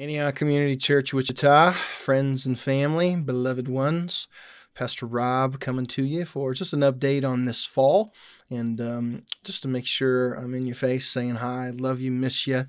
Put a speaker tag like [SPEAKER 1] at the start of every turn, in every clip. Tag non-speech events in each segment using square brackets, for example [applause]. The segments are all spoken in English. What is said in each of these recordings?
[SPEAKER 1] Antioch Community Church, Wichita, friends and family, beloved ones, Pastor Rob coming to you for just an update on this fall and um, just to make sure I'm in your face saying hi, love you, miss you.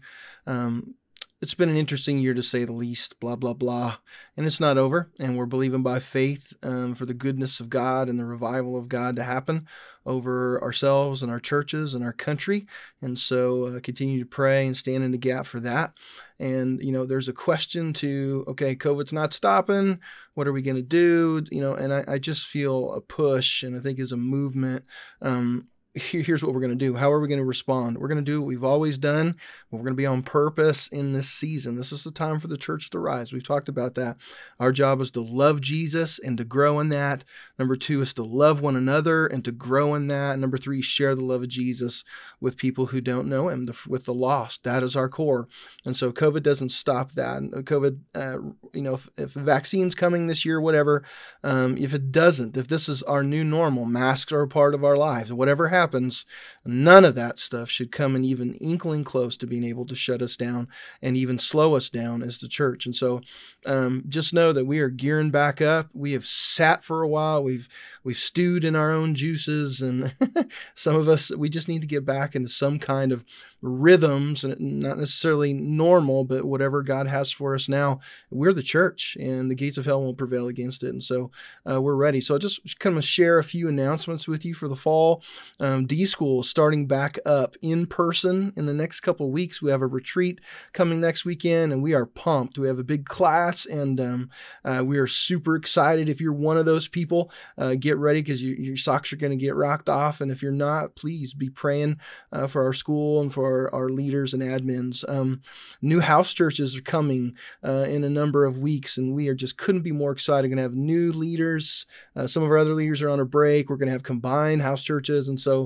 [SPEAKER 1] Um, it's been an interesting year to say the least, blah, blah, blah. And it's not over. And we're believing by faith um, for the goodness of God and the revival of God to happen over ourselves and our churches and our country. And so uh, continue to pray and stand in the gap for that. And, you know, there's a question to, okay, COVID's not stopping. What are we going to do? You know, and I, I, just feel a push and I think is a movement. Um, here's what we're going to do. How are we going to respond? We're going to do what we've always done. We're going to be on purpose in this season. This is the time for the church to rise. We've talked about that. Our job is to love Jesus and to grow in that. Number two is to love one another and to grow in that. Number three, share the love of Jesus with people who don't know him, with the lost. That is our core. And so COVID doesn't stop that. Uh, COVID, uh, you know, if, if vaccine's coming this year, whatever, um, if it doesn't, if this is our new normal, masks are a part of our lives, whatever happens, happens. None of that stuff should come in even inkling close to being able to shut us down and even slow us down as the church. And so um, just know that we are gearing back up. We have sat for a while. We've we've stewed in our own juices, and [laughs] some of us we just need to get back into some kind of rhythms, and not necessarily normal, but whatever God has for us now. We're the church, and the gates of hell won't prevail against it. And so uh, we're ready. So just kind of share a few announcements with you for the fall um, D School starting back up in person in the next couple weeks. We have a retreat coming next weekend, and we are pumped. We have a big class, and um, uh, we are super excited. If you're one of those people, uh, get ready because you, your socks are going to get rocked off. And if you're not, please be praying uh, for our school and for our, our leaders and admins. Um, new house churches are coming uh, in a number of weeks, and we are just couldn't be more excited. We're going to have new leaders. Uh, some of our other leaders are on a break. We're going to have combined house churches, and so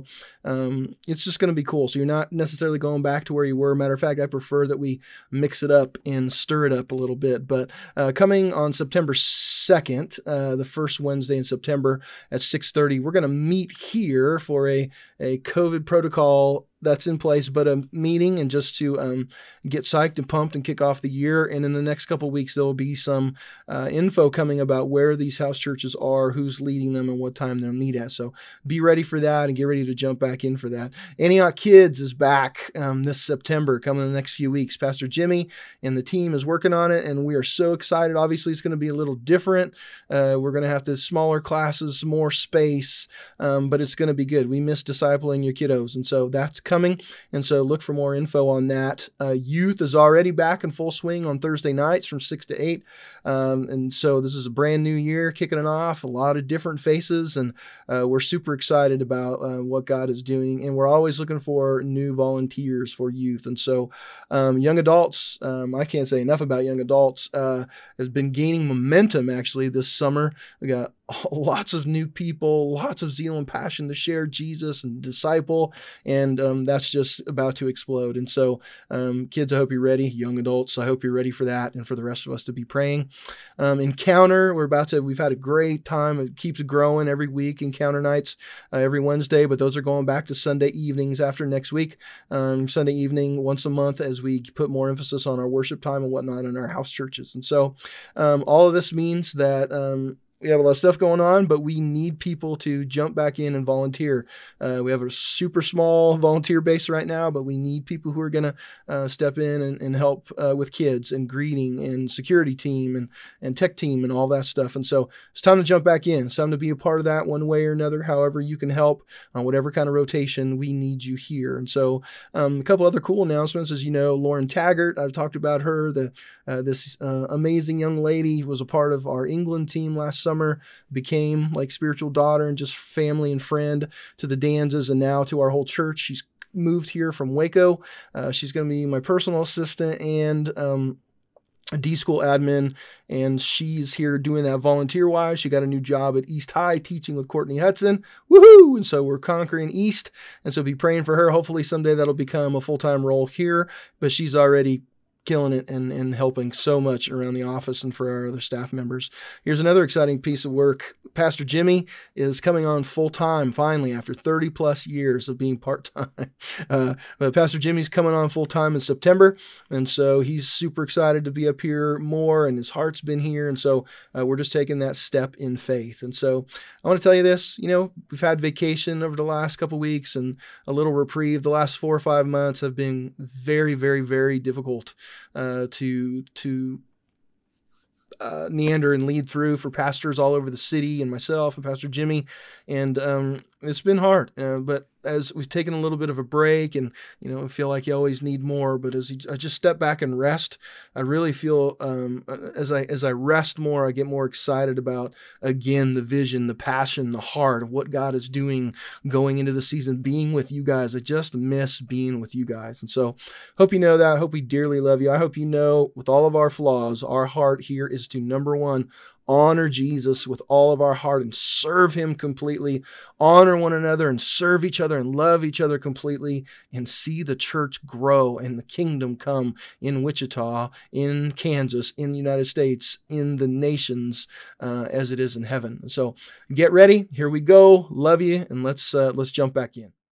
[SPEAKER 1] um, it's just going to be cool. So you're not necessarily going back to where you were. Matter of fact, I prefer that we mix it up and stir it up a little bit. But uh, coming on September 2nd, uh, the first Wednesday in September at 6.30, we're going to meet here for a, a COVID protocol that's in place, but a meeting and just to um, get psyched and pumped and kick off the year. And in the next couple weeks, there will be some uh, info coming about where these house churches are, who's leading them, and what time they'll meet at. So be ready for that and get ready to jump back in for that. Antioch Kids is back um, this September, coming in the next few weeks. Pastor Jimmy and the team is working on it, and we are so excited. Obviously, it's going to be a little different. Uh, we're going to have to smaller classes, more space, um, but it's going to be good. We miss discipling your kiddos, and so that's coming coming. And so look for more info on that. Uh, youth is already back in full swing on Thursday nights from 6 to 8. Um, and so this is a brand new year kicking it off, a lot of different faces. And uh, we're super excited about uh, what God is doing. And we're always looking for new volunteers for youth. And so um, young adults, um, I can't say enough about young adults, uh, has been gaining momentum actually this summer. We got [laughs] lots of new people, lots of zeal and passion to share Jesus and disciple. And um, that's just about to explode. And so, um, kids, I hope you're ready. Young adults, I hope you're ready for that and for the rest of us to be praying. Um, encounter, we're about to, we've had a great time. It keeps growing every week, encounter nights uh, every Wednesday, but those are going back to Sunday evenings after next week. Um, Sunday evening, once a month, as we put more emphasis on our worship time and whatnot in our house churches. And so, um, all of this means that um, we have a lot of stuff going on, but we need people to jump back in and volunteer. Uh, we have a super small volunteer base right now, but we need people who are going to uh, step in and, and help uh, with kids and greeting and security team and, and tech team and all that stuff. And so it's time to jump back in. It's time to be a part of that one way or another, however you can help on whatever kind of rotation we need you here. And so um, a couple other cool announcements, as you know, Lauren Taggart, I've talked about her, the, uh, this uh, amazing young lady was a part of our England team last summer summer became like spiritual daughter and just family and friend to the Danzas and now to our whole church. She's moved here from Waco. Uh, she's going to be my personal assistant and um, D school admin, and she's here doing that volunteer wise. She got a new job at East High teaching with Courtney Hudson. Woohoo! And so we're conquering East. And so be praying for her. Hopefully, someday that'll become a full time role here. But she's already killing it and, and helping so much around the office and for our other staff members. Here's another exciting piece of work. Pastor Jimmy is coming on full time finally after 30 plus years of being part time. [laughs] Uh, but Pastor Jimmy's coming on full time in September. And so he's super excited to be up here more and his heart's been here. And so uh, we're just taking that step in faith. And so I want to tell you this you know, we've had vacation over the last couple weeks and a little reprieve. The last four or five months have been very, very, very difficult uh, to to uh, neander and lead through for pastors all over the city and myself and Pastor Jimmy. And um, it's been hard, uh, but as we've taken a little bit of a break and, you know, feel like you always need more, but as you, I just step back and rest, I really feel, um, uh, as I, as I rest more, I get more excited about, again, the vision, the passion, the heart of what God is doing going into the season, being with you guys. I just miss being with you guys. And so hope you know that. I hope we dearly love you. I hope you know with all of our flaws, our heart here is to number one, honor Jesus with all of our heart and serve him completely, honor one another and serve each other and love each other completely, and see the church grow and the kingdom come in Wichita, in Kansas, in the United States, in the nations uh, as it is in heaven. So get ready. Here we go. Love you. And let's, uh, let's jump back in.